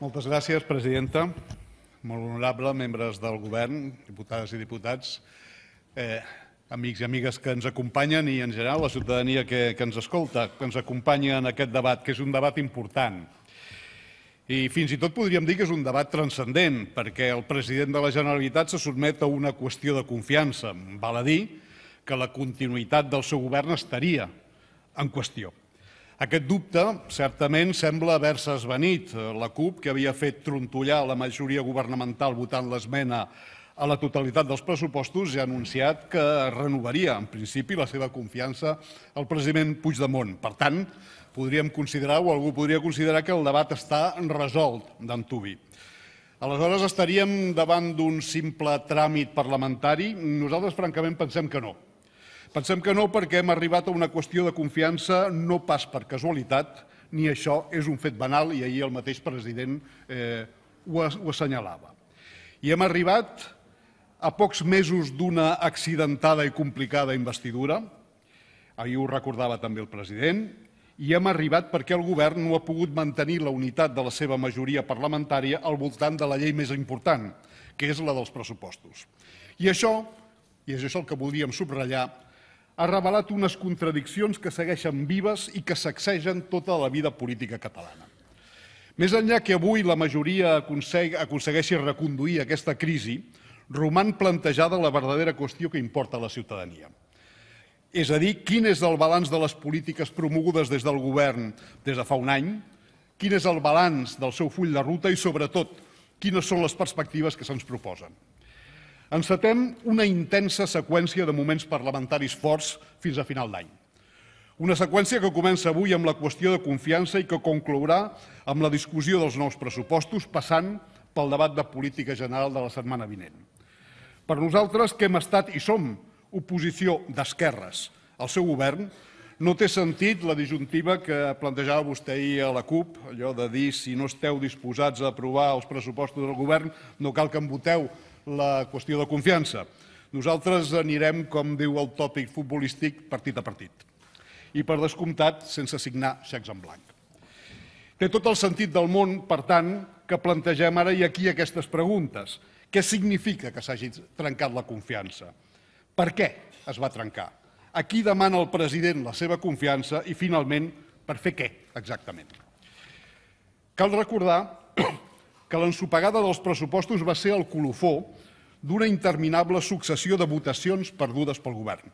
Moltes gràcies, presidenta. Molt honorable, membres del govern, diputades i diputats, eh, amics i amigues que ens acompanyen i, en general, la ciutadania que, que ens escolta, que ens acompanya en aquest debat, que és un debat important. I fins i tot podríem dir que és un debat transcendent, perquè el president de la Generalitat se sotmet a una qüestió de confiança. Val a dir que la continuïtat del seu govern estaria en qüestió. Aquest dubte, certament, sembla haver-se esvenit. La CUP, que havia fet trontollar la majoria governamental votant l'esmena a la totalitat dels pressupostos, ja ha anunciat que renovaria, en principi, la seva confiança al president Puigdemont. Per tant, podríem considerar, o algú podria considerar, que el debat està resolt d'antubi. Aleshores, estaríem davant d'un simple tràmit parlamentari? Nosaltres, francament, pensem que no. Pensem que no perquè hem arribat a una qüestió de confiança no pas per casualitat, ni això és un fet banal, i ahir el mateix president eh, ho, ho assenyalava. I hem arribat a pocs mesos d'una accidentada i complicada investidura, ahir ho recordava també el president, i hem arribat perquè el govern no ha pogut mantenir la unitat de la seva majoria parlamentària al voltant de la llei més important, que és la dels pressupostos. I això, i és això el que volíem subratllar, ha revelat unes contradiccions que segueixen vives i que sacsegen tota la vida política catalana. Més enllà que avui la majoria aconsegueixi reconduir aquesta crisi, roman plantejada la verdadera qüestió que importa a la ciutadania. És a dir, quin és el balanç de les polítiques promogudes des del govern des de fa un any, quin és el balanç del seu full de ruta i, sobretot, quines són les perspectives que se'ns proposen. Encetem una intensa seqüència de moments parlamentaris forts fins a final d'any. Una seqüència que comença avui amb la qüestió de confiança i que conclourà amb la discussió dels nous pressupostos, passant pel debat de política general de la setmana vinent. Per nosaltres, que hem estat i som oposició d'esquerres al seu govern, no té sentit la disjuntiva que plantejava vostè ahir a la CUP, allò de dir si no esteu disposats a aprovar els pressupostos del govern no cal que en voteu la qüestió de confiança. Nosaltres anirem, com diu el tòpic futbolístic, partit a partit. I per descomptat, sense signar xecs en blanc. Té tot el sentit del món, per tant, que plantegem ara i aquí aquestes preguntes. Què significa que s'hagi trencat la confiança? Per què es va trencar? A qui demana el president la seva confiança i, finalment, per fer què exactament? Cal recordar que l'ensopegada dels pressupostos va ser el colofó d'una interminable successió de votacions perdudes pel govern.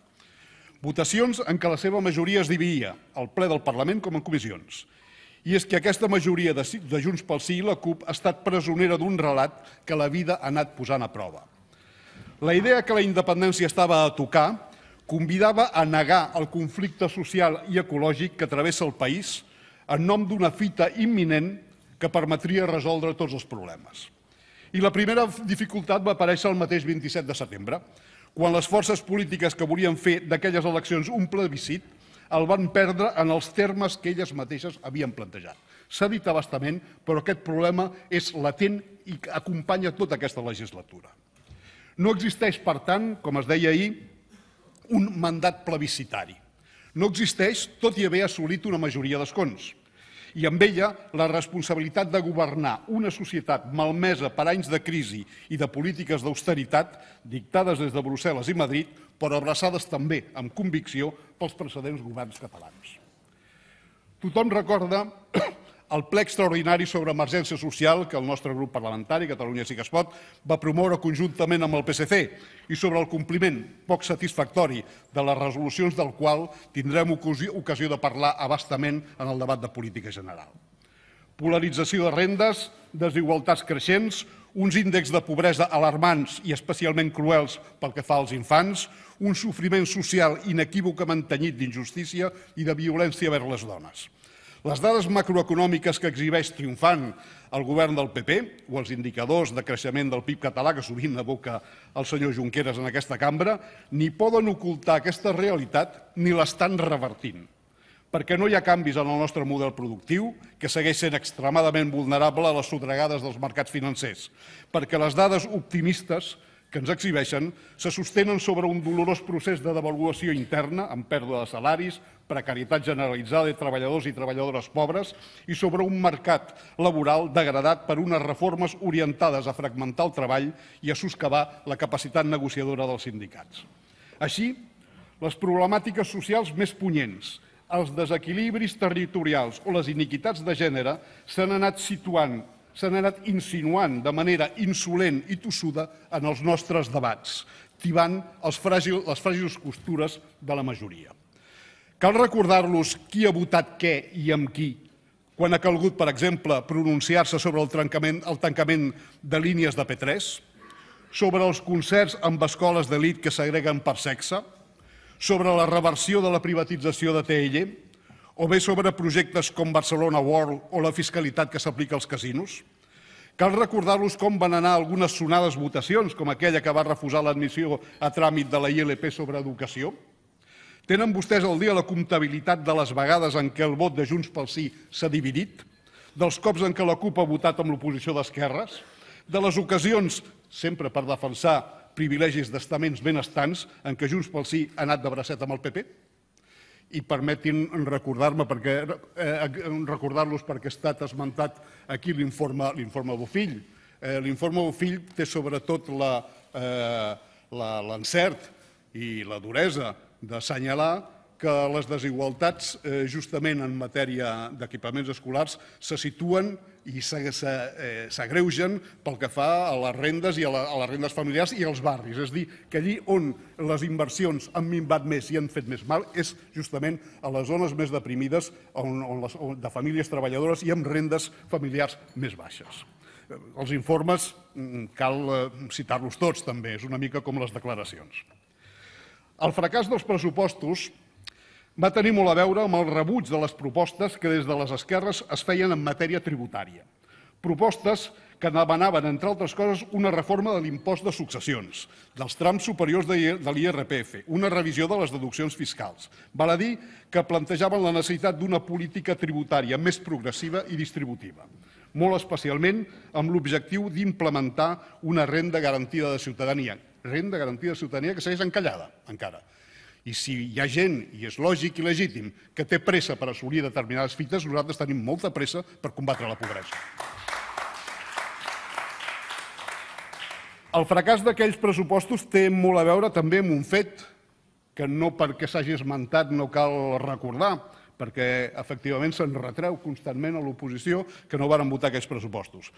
Votacions en què la seva majoria es dividia, el ple del Parlament com en comissions. I és que aquesta majoria de, de Junts pel Sí i la CUP ha estat presonera d'un relat que la vida ha anat posant a prova. La idea que la independència estava a tocar convidava a negar el conflicte social i ecològic que travessa el país en nom d'una fita imminent que permetria resoldre tots els problemes. I la primera dificultat va aparèixer el mateix 27 de setembre, quan les forces polítiques que volien fer d'aquelles eleccions un plebiscit el van perdre en els termes que elles mateixes havien plantejat. S'ha dit abastament, però aquest problema és latent i acompanya tota aquesta legislatura. No existeix, per tant, com es deia ahir, un mandat plebiscitari. No existeix, tot i haver assolit una majoria d'escons i amb ella la responsabilitat de governar una societat malmesa per anys de crisi i de polítiques d'austeritat dictades des de Brussel·les i Madrid, però abraçades també amb convicció pels precedents governs catalans. Tothom recorda el ple extraordinari sobre emergència social que el nostre grup parlamentari, Catalunya sí que es pot, va promoure conjuntament amb el PSC i sobre el compliment poc satisfactori de les resolucions del qual tindrem ocasió de parlar abastament en el debat de política general. Polarització de rendes, desigualtats creixents, uns índexs de pobresa alarmants i especialment cruels pel que fa als infants, un sofriment social inequívocament tenyit d'injustícia i de violència vers les dones. Les dades macroeconòmiques que exhibeix triomfant el govern del PP o els indicadors de creixement del PIB català que sovint aboca el senyor Junqueras en aquesta cambra ni poden ocultar aquesta realitat ni l'estan revertint perquè no hi ha canvis en el nostre model productiu, que segueix sent extremadament vulnerable a les sotregades dels mercats financers, perquè les dades optimistes que ens exhibeixen se sostenen sobre un dolorós procés de devaluació interna amb pèrdua de salaris, precarietat generalitzada de treballadors i treballadores pobres i sobre un mercat laboral degradat per unes reformes orientades a fragmentar el treball i a suscavar la capacitat negociadora dels sindicats. Així, les problemàtiques socials més punyents, els desequilibris territorials o les iniquitats de gènere s'han anat situant, s'han anat insinuant de manera insolent i tossuda en els nostres debats, tibant els fràgil, les fràgils costures de la majoria. Cal recordar-los qui ha votat què i amb qui, quan ha calgut, per exemple, pronunciar-se sobre el, trencament, el tancament de línies de P3, sobre els concerts amb escoles d'elit que s'agreguen per sexe, sobre la reversió de la privatització de TLM, o bé sobre projectes com Barcelona World o la fiscalitat que s'aplica als casinos? Cal recordar-los com van anar algunes sonades votacions, com aquella que va refusar l'admissió a tràmit de la ILP sobre educació? Tenen vostès al dia la comptabilitat de les vegades en què el vot de Junts pel Sí s'ha dividit? Dels cops en què la CUP ha votat amb l'oposició d'esquerres? De les ocasions, sempre per defensar privilegis d'estaments benestants, en què Junts pel Sí ha anat de bracet amb el PP? i permetin recordar-me perquè eh, recordar-los perquè ha estat esmentat aquí l'informe l'informe Bofill. Eh, l'informe Bofill té sobretot l'encert la, eh, la, i la duresa d'assenyalar que les desigualtats eh, justament en matèria d'equipaments escolars se situen i eh, s'agreugen pel que fa a les rendes i a, les rendes familiars i als barris. És dir, que allí on les inversions han minvat més i han fet més mal és justament a les zones més deprimides on, les, de famílies treballadores i amb rendes familiars més baixes eh, els informes mm, cal eh, citar-los tots també, és una mica com les declaracions. El fracàs dels pressupostos va tenir molt a veure amb el rebuig de les propostes que des de les esquerres es feien en matèria tributària. Propostes que demanaven, entre altres coses, una reforma de l'impost de successions, dels trams superiors de l'IRPF, una revisió de les deduccions fiscals. Val a dir que plantejaven la necessitat d'una política tributària més progressiva i distributiva, molt especialment amb l'objectiu d'implementar una renda garantida de ciutadania, renda garantida de ciutadania que segueix encallada encara. I si hi ha gent, i és lògic i legítim, que té pressa per assolir determinades fites, nosaltres tenim molta pressa per combatre la pobresa. El fracàs d'aquells pressupostos té molt a veure també amb un fet que no perquè s'hagi esmentat no cal recordar, perquè efectivament se'n retreu constantment a l'oposició que no varen votar aquests pressupostos.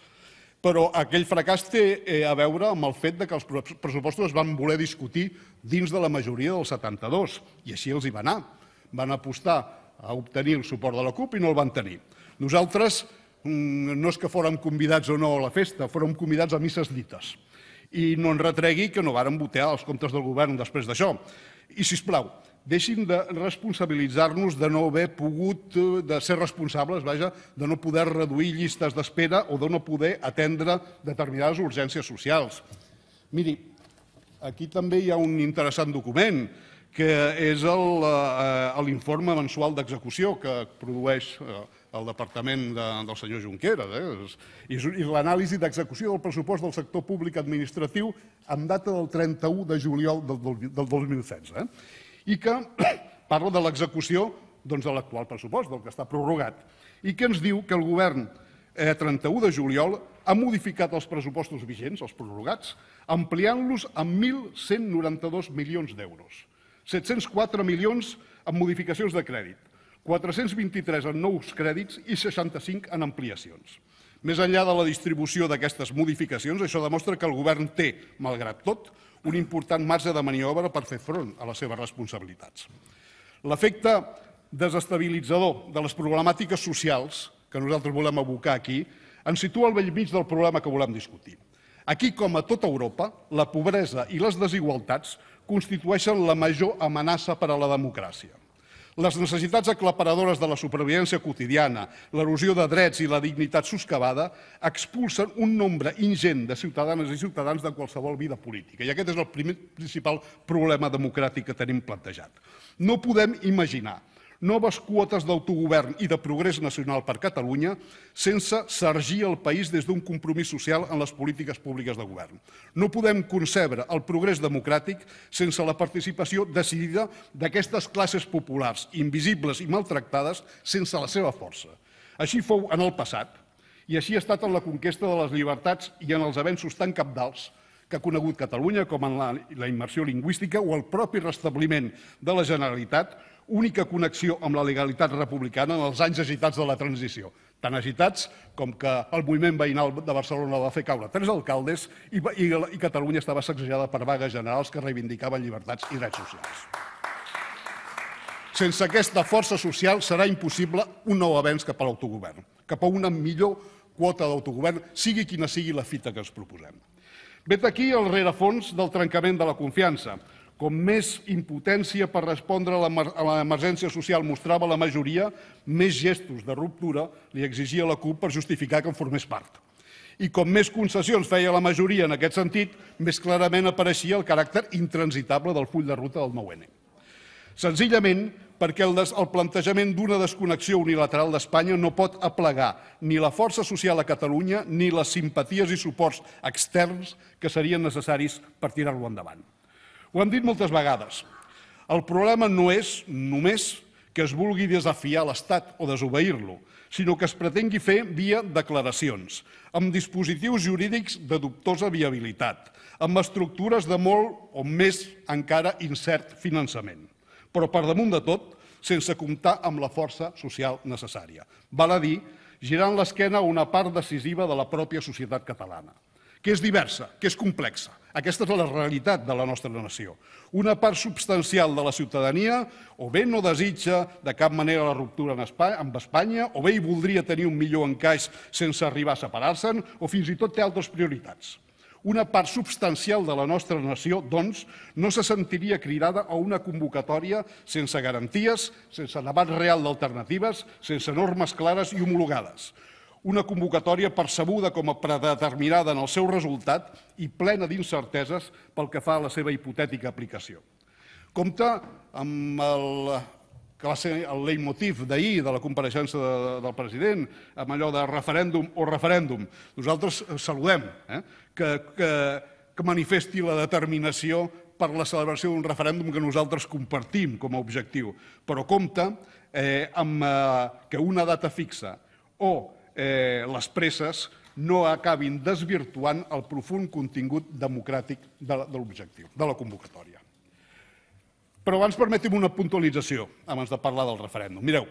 Però aquell fracàs té eh, a veure amb el fet que els pressupostos es van voler discutir dins de la majoria del 72, i així els hi va anar. Van apostar a obtenir el suport de la CUP i no el van tenir. Nosaltres mm, no és que fórem convidats o no a la festa, fórem convidats a misses dites. I no en retregui que no varen votar els comptes del govern després d'això. I, si us plau, deixin de responsabilitzar-nos de no haver pogut, eh, de ser responsables, vaja, de no poder reduir llistes d'espera o de no poder atendre determinades urgències socials. Miri, aquí també hi ha un interessant document, que és eh, l'informe mensual d'execució que produeix eh, el departament de, del senyor Junquera. eh? i, i l'anàlisi d'execució del pressupost del sector públic administratiu amb data del 31 de juliol del, del 2016. Eh? i que parla de l'execució doncs, de l'actual pressupost, del que està prorrogat, i que ens diu que el govern eh, 31 de juliol ha modificat els pressupostos vigents, els prorrogats, ampliant-los amb 1.192 milions d'euros, 704 milions en modificacions de crèdit, 423 en nous crèdits i 65 en ampliacions. Més enllà de la distribució d'aquestes modificacions, això demostra que el govern té, malgrat tot, un important marge de maniobra per fer front a les seves responsabilitats. L'efecte desestabilitzador de les problemàtiques socials que nosaltres volem abocar aquí ens situa al vell mig del problema que volem discutir. Aquí, com a tota Europa, la pobresa i les desigualtats constitueixen la major amenaça per a la democràcia les necessitats aclaparadores de la supervivència quotidiana, l'erosió de drets i la dignitat soscavada expulsen un nombre ingent de ciutadanes i ciutadans de qualsevol vida política. I aquest és el primer, principal problema democràtic que tenim plantejat. No podem imaginar noves quotes d'autogovern i de progrés nacional per Catalunya sense sergir el país des d'un compromís social en les polítiques públiques de govern. No podem concebre el progrés democràtic sense la participació decidida d'aquestes classes populars, invisibles i maltractades, sense la seva força. Així fou en el passat i així ha estat en la conquesta de les llibertats i en els avenços tan capdals que ha conegut Catalunya, com en la, la immersió lingüística o el propi restabliment de la Generalitat, única connexió amb la legalitat republicana en els anys agitats de la transició, tan agitats com que el moviment veïnal de Barcelona va fer caure tres alcaldes i, i, i Catalunya estava sacsejada per vagues generals que reivindicaven llibertats i drets socials. Sense aquesta força social serà impossible un nou avenç cap a l'autogovern, cap a una millor quota d'autogovern, sigui quina sigui la fita que ens proposem. Vet aquí el rerefons del trencament de la confiança, com més impotència per respondre a l'emergència social mostrava la majoria, més gestos de ruptura li exigia la CUP per justificar que en formés part. I com més concessions feia la majoria en aquest sentit, més clarament apareixia el caràcter intransitable del full de ruta del 9-N. Senzillament, perquè el, des, el plantejament d'una desconnexió unilateral d'Espanya no pot aplegar ni la força social a Catalunya ni les simpaties i suports externs que serien necessaris per tirar-lo endavant. Ho hem dit moltes vegades. El problema no és només que es vulgui desafiar l'Estat o desobeir-lo, sinó que es pretengui fer via declaracions, amb dispositius jurídics de dubtosa viabilitat, amb estructures de molt o més encara incert finançament. Però per damunt de tot, sense comptar amb la força social necessària. Val a dir, girant l'esquena una part decisiva de la pròpia societat catalana que és diversa, que és complexa. Aquesta és la realitat de la nostra nació. Una part substancial de la ciutadania o bé no desitja de cap manera la ruptura amb Espanya, o bé hi voldria tenir un millor encaix sense arribar a separar-se'n, o fins i tot té altres prioritats. Una part substancial de la nostra nació, doncs, no se sentiria cridada a una convocatòria sense garanties, sense debat real d'alternatives, sense normes clares i homologades una convocatòria percebuda com a predeterminada en el seu resultat i plena d'incerteses pel que fa a la seva hipotètica aplicació. Compte amb el que va ser el leitmotiv d'ahir de la compareixença de, del president, amb allò de referèndum o referèndum. Nosaltres eh, saludem eh? que, que, que manifesti la determinació per la celebració d'un referèndum que nosaltres compartim com a objectiu. Però compte eh, amb eh, que una data fixa o eh, les presses no acabin desvirtuant el profund contingut democràtic de l'objectiu, de la convocatòria. Però abans permeti'm una puntualització, abans de parlar del referèndum. Mireu,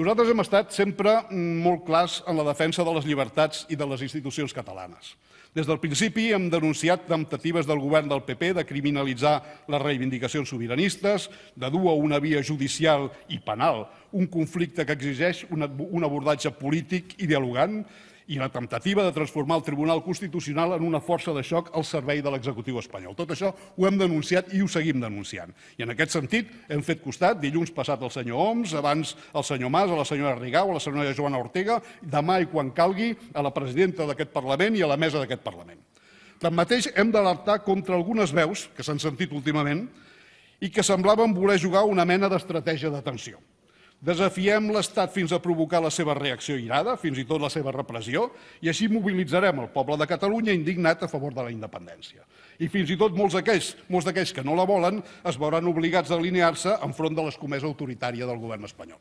nosaltres hem estat sempre mm, molt clars en la defensa de les llibertats i de les institucions catalanes. Des del principi hem denunciat temptatives del govern del PP de criminalitzar les reivindicacions sobiranistes, de dur a una via judicial i penal un conflicte que exigeix un abordatge polític i dialogant, i la temptativa de transformar el Tribunal Constitucional en una força de xoc al servei de l'executiu espanyol. Tot això ho hem denunciat i ho seguim denunciant. I en aquest sentit hem fet costat, dilluns passat el senyor Homs, abans el senyor Mas, a la senyora Rigau, a la senyora Joana Ortega, demà i quan calgui a la presidenta d'aquest Parlament i a la mesa d'aquest Parlament. Tanmateix, hem d'alertar contra algunes veus que s'han sentit últimament i que semblaven voler jugar una mena d'estratègia de tensió. Desafiem l'Estat fins a provocar la seva reacció irada, fins i tot la seva repressió, i així mobilitzarem el poble de Catalunya indignat a favor de la independència. I fins i tot molts d'aquells d'aquells que no la volen es veuran obligats a alinear-se enfront de l'escomesa autoritària del govern espanyol.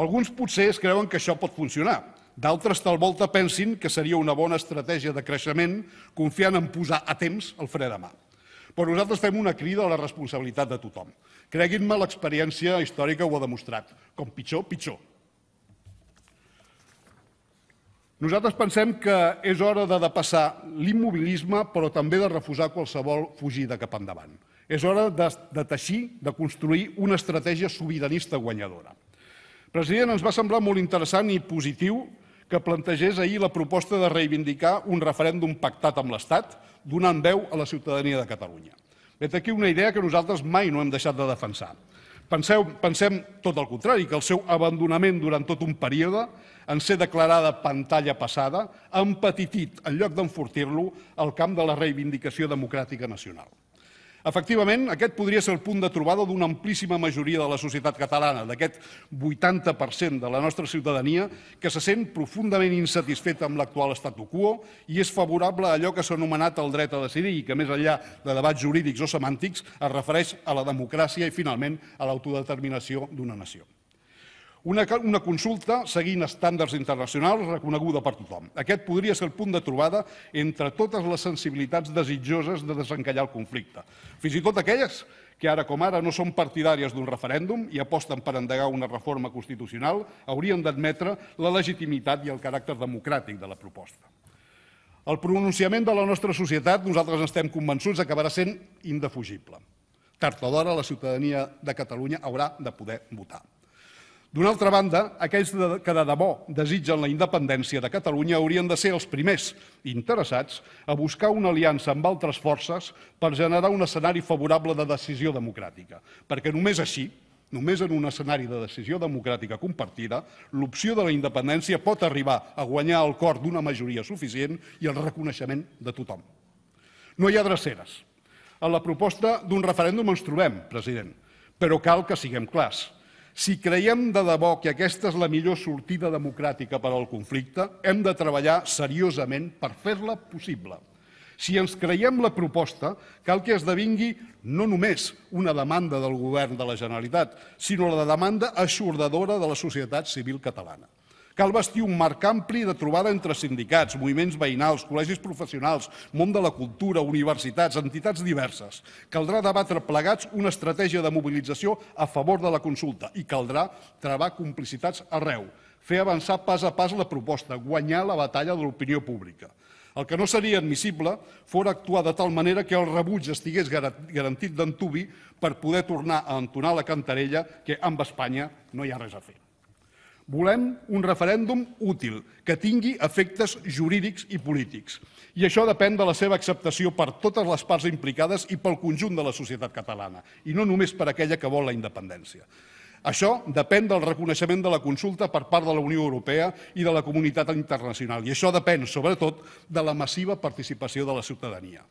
Alguns potser es creuen que això pot funcionar, D'altres talvolta pensin que seria una bona estratègia de creixement confiant en posar a temps el fre de mà. Però nosaltres fem una crida a la responsabilitat de tothom. Creguin-me, l'experiència històrica ho ha demostrat. Com pitjor, pitjor. Nosaltres pensem que és hora de depassar l'immobilisme, però també de refusar qualsevol fugida cap endavant. És hora de, de teixir, de construir una estratègia sobiranista guanyadora. President, ens va semblar molt interessant i positiu que plantegés ahir la proposta de reivindicar un referèndum pactat amb l'Estat, donant veu a la ciutadania de Catalunya. Vet aquí una idea que nosaltres mai no hem deixat de defensar. Penseu, pensem tot el contrari, que el seu abandonament durant tot un període, en ser declarada pantalla passada, ha empetitit, en lloc d'enfortir-lo, el camp de la reivindicació democràtica nacional. Efectivament, aquest podria ser el punt de trobada d'una amplíssima majoria de la societat catalana, d'aquest 80% de la nostra ciutadania que se sent profundament insatisfeta amb l'actual statu quo i és favorable a allò que s'ha anomenat el dret a decidir i que, més enllà de debats jurídics o semàntics, es refereix a la democràcia i, finalment, a l'autodeterminació d'una nació. Una, una consulta seguint estàndards internacionals reconeguda per tothom. Aquest podria ser el punt de trobada entre totes les sensibilitats desitjoses de desencallar el conflicte. Fins i tot aquelles que ara com ara no són partidàries d'un referèndum i aposten per endegar una reforma constitucional, haurien d'admetre la legitimitat i el caràcter democràtic de la proposta. El pronunciament de la nostra societat, nosaltres estem convençuts, acabarà sent indefugible. Tard o d'hora la ciutadania de Catalunya haurà de poder votar. D'una altra banda, aquells que de debò desitgen la independència de Catalunya haurien de ser els primers interessats a buscar una aliança amb altres forces per generar un escenari favorable de decisió democràtica, perquè només així, només en un escenari de decisió democràtica compartida, l'opció de la independència pot arribar a guanyar el cor d'una majoria suficient i el reconeixement de tothom. No hi ha dreceres. A la proposta d'un referèndum ens trobem, president, però cal que siguem clars – si creiem de debò que aquesta és la millor sortida democràtica per al conflicte, hem de treballar seriosament per fer-la possible. Si ens creiem la proposta, cal que esdevingui no només una demanda del govern de la Generalitat, sinó la demanda aixordadora de la societat civil catalana. Cal vestir un marc ampli de trobada entre sindicats, moviments veïnals, col·legis professionals, món de la cultura, universitats, entitats diverses. Caldrà debatre plegats una estratègia de mobilització a favor de la consulta i caldrà travar complicitats arreu, fer avançar pas a pas la proposta, guanyar la batalla de l'opinió pública. El que no seria admissible fora actuar de tal manera que el rebuig estigués garantit d'entubi per poder tornar a entonar la cantarella que amb Espanya no hi ha res a fer. Volem un referèndum útil, que tingui efectes jurídics i polítics. I això depèn de la seva acceptació per totes les parts implicades i pel conjunt de la societat catalana, i no només per aquella que vol la independència. Això depèn del reconeixement de la consulta per part de la Unió Europea i de la comunitat internacional, i això depèn, sobretot, de la massiva participació de la ciutadania.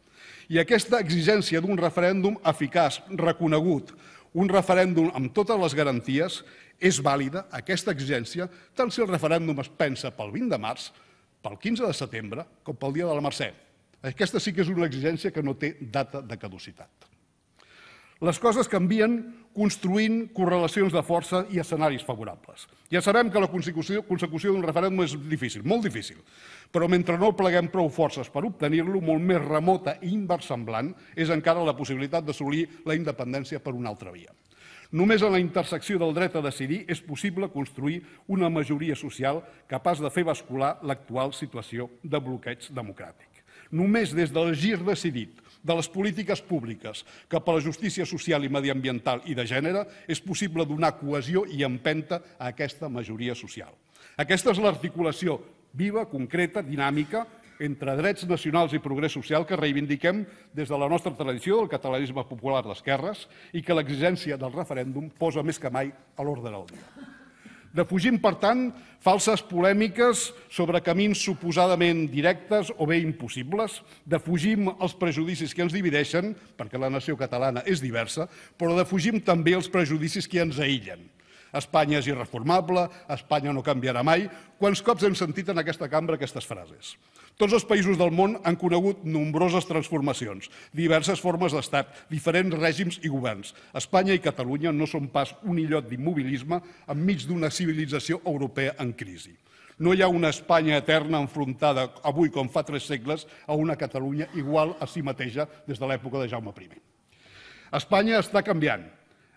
I aquesta exigència d'un referèndum eficaç, reconegut, un referèndum amb totes les garanties, és vàlida aquesta exigència tant si el referèndum es pensa pel 20 de març, pel 15 de setembre, com pel dia de la Mercè. Aquesta sí que és una exigència que no té data de caducitat. Les coses canvien construint correlacions de força i escenaris favorables. Ja sabem que la consecució, d'un referèndum és difícil, molt difícil, però mentre no pleguem prou forces per obtenir-lo, molt més remota i inversemblant és encara la possibilitat d'assolir la independència per una altra via. Només en la intersecció del dret a decidir és possible construir una majoria social capaç de fer bascular l'actual situació de bloqueig democràtic. Només des del gir decidit de les polítiques públiques cap a la justícia social i mediambiental i de gènere és possible donar cohesió i empenta a aquesta majoria social. Aquesta és l'articulació viva, concreta, dinàmica entre drets nacionals i progrés social que reivindiquem des de la nostra tradició, el catalanisme popular d'esquerres, i que l'exigència del referèndum posa més que mai a l'ordre del dia. Defugim, per tant, falses polèmiques sobre camins suposadament directes o bé impossibles. Defugim els prejudicis que ens divideixen, perquè la nació catalana és diversa, però defugim també els prejudicis que ens aïllen. Espanya és irreformable, Espanya no canviarà mai. Quants cops hem sentit en aquesta cambra aquestes frases? Tots els països del món han conegut nombroses transformacions, diverses formes d'estat, diferents règims i governs. Espanya i Catalunya no són pas un illot d'immobilisme enmig d'una civilització europea en crisi. No hi ha una Espanya eterna enfrontada avui com fa tres segles a una Catalunya igual a si mateixa des de l'època de Jaume I. Espanya està canviant,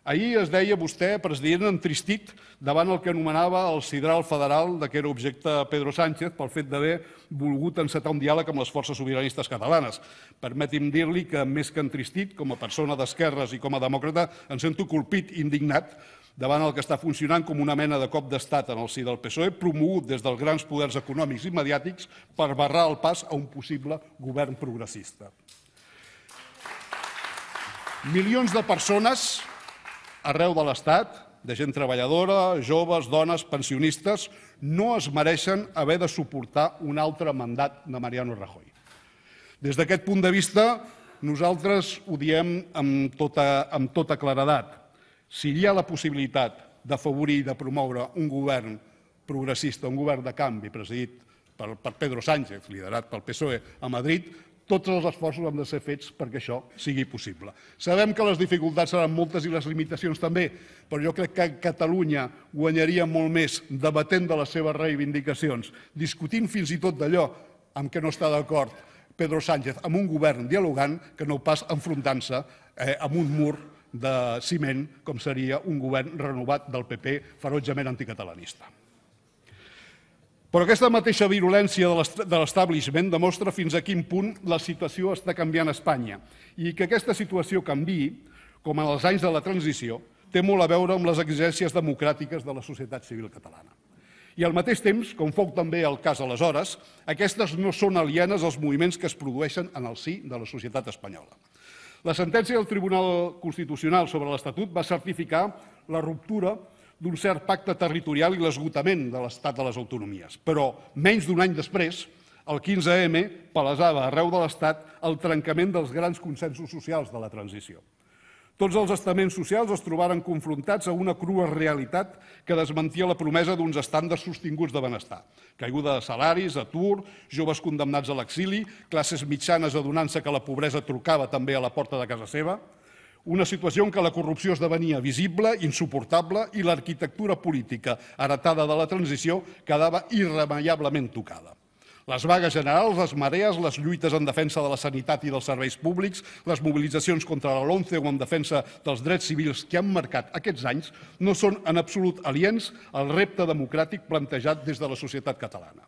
Ahir es deia vostè, president, entristit davant el que anomenava el sidral federal de que era objecte Pedro Sánchez pel fet d'haver volgut encetar un diàleg amb les forces sobiranistes catalanes. Permeti'm dir-li que, més que entristit, com a persona d'esquerres i com a demòcrata, em sento colpit, indignat, davant el que està funcionant com una mena de cop d'estat en el si del PSOE, promogut des dels grans poders econòmics i mediàtics per barrar el pas a un possible govern progressista. Milions de persones arreu de l'Estat, de gent treballadora, joves, dones, pensionistes, no es mereixen haver de suportar un altre mandat de Mariano Rajoy. Des d'aquest punt de vista, nosaltres ho diem amb tota, amb tota claredat. Si hi ha la possibilitat d'afavorir i de promoure un govern progressista, un govern de canvi presidit per, per Pedro Sánchez, liderat pel PSOE a Madrid, tots els esforços han de ser fets perquè això sigui possible. Sabem que les dificultats seran moltes i les limitacions també, però jo crec que Catalunya guanyaria molt més debatent de les seves reivindicacions, discutint fins i tot d'allò amb què no està d'acord Pedro Sánchez, amb un govern dialogant que no pas enfrontant-se eh, amb un mur de ciment com seria un govern renovat del PP ferotgement anticatalanista. Però aquesta mateixa virulència de l'establishment demostra fins a quin punt la situació està canviant a Espanya i que aquesta situació canvi, com en els anys de la transició, té molt a veure amb les exigències democràtiques de la societat civil catalana. I al mateix temps, com fou també el cas aleshores, aquestes no són alienes als moviments que es produeixen en el sí de la societat espanyola. La sentència del Tribunal Constitucional sobre l'Estatut va certificar la ruptura d'un cert pacte territorial i l'esgotament de l'estat de les autonomies. Però, menys d'un any després, el 15M palesava arreu de l'Estat el trencament dels grans consensos socials de la transició. Tots els estaments socials es trobaren confrontats a una crua realitat que desmentia la promesa d'uns estàndards sostinguts de benestar. Caiguda de salaris, atur, joves condemnats a l'exili, classes mitjanes adonant-se que la pobresa trucava també a la porta de casa seva, una situació en què la corrupció esdevenia visible, insuportable i l'arquitectura política heretada de la transició quedava irremeiablement tocada. Les vagues generals, les marees, les lluites en defensa de la sanitat i dels serveis públics, les mobilitzacions contra la LONCE o en defensa dels drets civils que han marcat aquests anys no són en absolut aliens al repte democràtic plantejat des de la societat catalana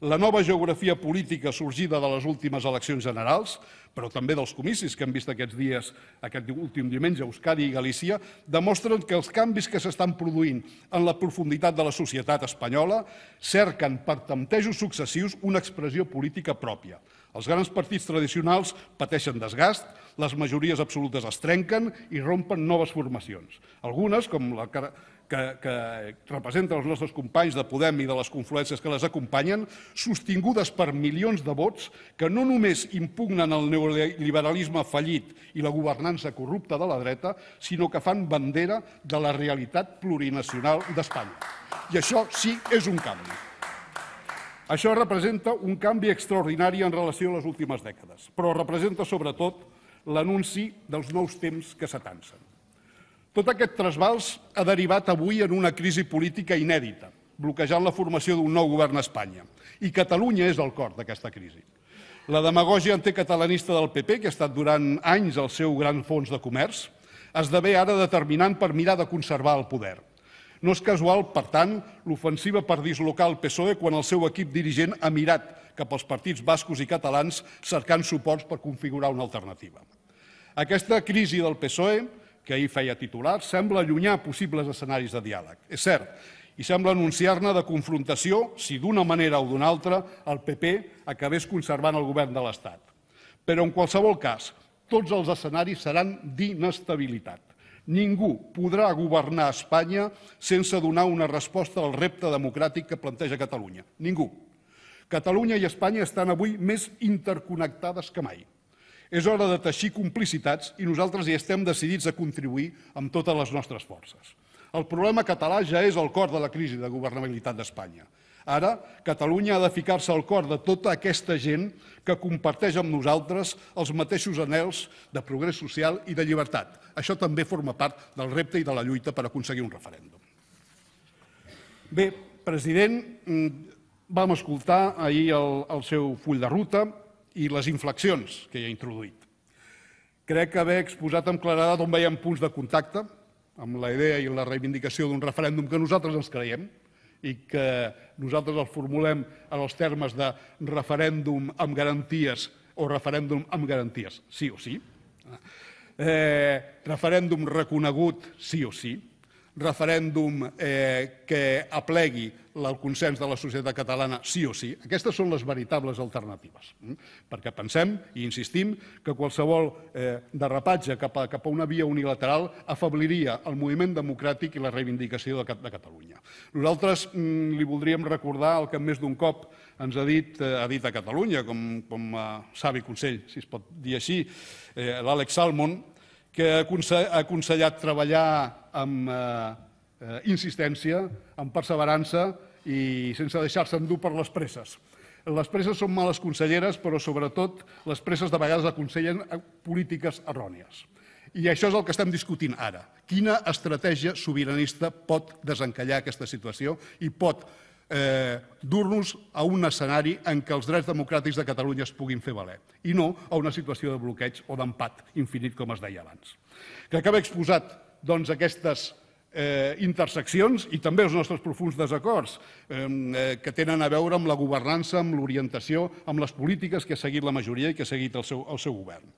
la nova geografia política sorgida de les últimes eleccions generals, però també dels comicis que hem vist aquests dies, aquest últim diumenge, Euskadi i Galícia, demostren que els canvis que s'estan produint en la profunditat de la societat espanyola cerquen per temptejos successius una expressió política pròpia. Els grans partits tradicionals pateixen desgast, les majories absolutes es trenquen i rompen noves formacions. Algunes, com la que, que representa els nostres companys de Podem i de les confluències que les acompanyen, sostingudes per milions de vots que no només impugnen el neoliberalisme fallit i la governança corrupta de la dreta, sinó que fan bandera de la realitat plurinacional d'Espanya. I això sí és un canvi. Això representa un canvi extraordinari en relació a les últimes dècades, però representa sobretot l'anunci dels nous temps que s'atancen tot aquest trasbals ha derivat avui en una crisi política inèdita, bloquejant la formació d'un nou govern a Espanya. I Catalunya és el cor d'aquesta crisi. La demagògia anticatalanista del PP, que ha estat durant anys el seu gran fons de comerç, esdevé ara determinant per mirar de conservar el poder. No és casual, per tant, l'ofensiva per dislocar el PSOE quan el seu equip dirigent ha mirat cap als partits bascos i catalans cercant suports per configurar una alternativa. Aquesta crisi del PSOE que ahir feia titular, sembla allunyar possibles escenaris de diàleg. És cert, i sembla anunciar-ne de confrontació si d'una manera o d'una altra el PP acabés conservant el govern de l'Estat. Però en qualsevol cas, tots els escenaris seran d'inestabilitat. Ningú podrà governar Espanya sense donar una resposta al repte democràtic que planteja Catalunya. Ningú. Catalunya i Espanya estan avui més interconnectades que mai. És hora de teixir complicitats i nosaltres hi estem decidits a contribuir amb totes les nostres forces. El problema català ja és el cor de la crisi de governabilitat d'Espanya. Ara, Catalunya ha de ficar-se al cor de tota aquesta gent que comparteix amb nosaltres els mateixos anels de progrés social i de llibertat. Això també forma part del repte i de la lluita per aconseguir un referèndum. Bé, president, mm, vam escoltar ahir el, el seu full de ruta, i les inflexions que hi ha introduït. Crec que haver exposat amb claredat on veiem punts de contacte amb la idea i la reivindicació d'un referèndum que nosaltres ens creiem i que nosaltres el formulem en els termes de referèndum amb garanties o referèndum amb garanties, sí o sí. Eh, referèndum reconegut, sí o sí referèndum eh, que aplegui el consens de la societat catalana sí o sí. Aquestes són les veritables alternatives. Mm? Perquè pensem i insistim que qualsevol eh, derrapatge cap a, cap a una via unilateral afabliria el moviment democràtic i la reivindicació de, de Catalunya. Nosaltres mm, li voldríem recordar el que més d'un cop ens ha dit, eh, ha dit a Catalunya, com, com a savi consell, si es pot dir així, eh, l'Àlex Salmon, que ha aconsellat treballar amb eh, eh, insistència, amb perseverança i sense deixar-se endur per les presses. Les presses són males conselleres, però sobretot les presses de vegades aconsellen eh, polítiques errònies. I això és el que estem discutint ara. Quina estratègia sobiranista pot desencallar aquesta situació i pot eh, dur-nos a un escenari en què els drets democràtics de Catalunya es puguin fer valer i no a una situació de bloqueig o d'empat infinit, com es deia abans. Que acaba exposat doncs, aquestes eh, interseccions i també els nostres profuns desacords eh, que tenen a veure amb la governança, amb l'orientació, amb les polítiques que ha seguit la majoria i que ha seguit el seu, el seu govern.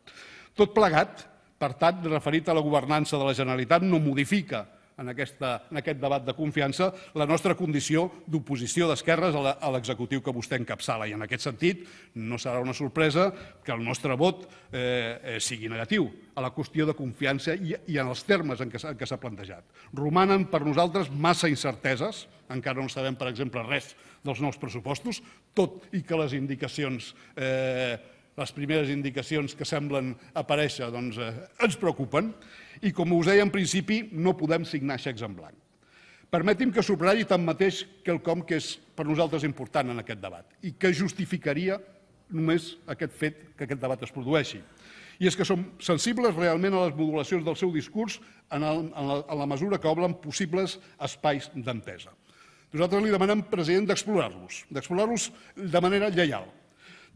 Tot plegat, per tant, referit a la governança de la Generalitat, no modifica en, aquesta, en aquest debat de confiança la nostra condició d'oposició d'esquerres a l'executiu que vostè encapçala. I en aquest sentit no serà una sorpresa que el nostre vot eh, eh sigui negatiu a la qüestió de confiança i, i en els termes en què s'ha plantejat. Romanen per nosaltres massa incerteses, encara no sabem, per exemple, res dels nous pressupostos, tot i que les indicacions eh, les primeres indicacions que semblen aparèixer doncs, eh, ens preocupen i, com us deia en principi, no podem signar xecs en blanc. Permeti'm que subratlli tanmateix quelcom que és per nosaltres important en aquest debat i que justificaria només aquest fet que aquest debat es produeixi. I és que som sensibles realment a les modulacions del seu discurs en, el, en, la, en la mesura que obren possibles espais d'entesa. Nosaltres li demanem, president, d'explorar-los, d'explorar-los de manera lleial,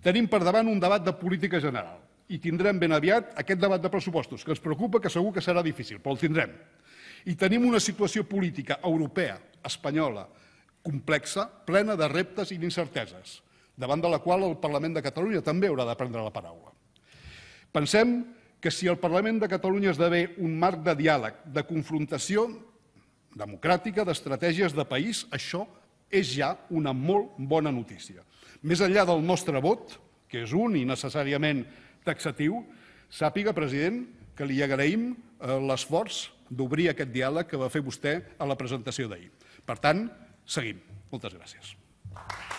Tenim per davant un debat de política general i tindrem ben aviat aquest debat de pressupostos, que ens preocupa, que segur que serà difícil, però el tindrem. I tenim una situació política europea, espanyola, complexa, plena de reptes i d'incerteses, davant de la qual el Parlament de Catalunya també haurà de prendre la paraula. Pensem que si el Parlament de Catalunya esdevé un marc de diàleg, de confrontació democràtica, d'estratègies de país, això és ja una molt bona notícia. Més enllà del nostre vot, que és un i necessàriament taxatiu, sàpiga, president, que li agraïm eh, l'esforç d'obrir aquest diàleg que va fer vostè a la presentació d'ahir. Per tant, seguim. Moltes gràcies.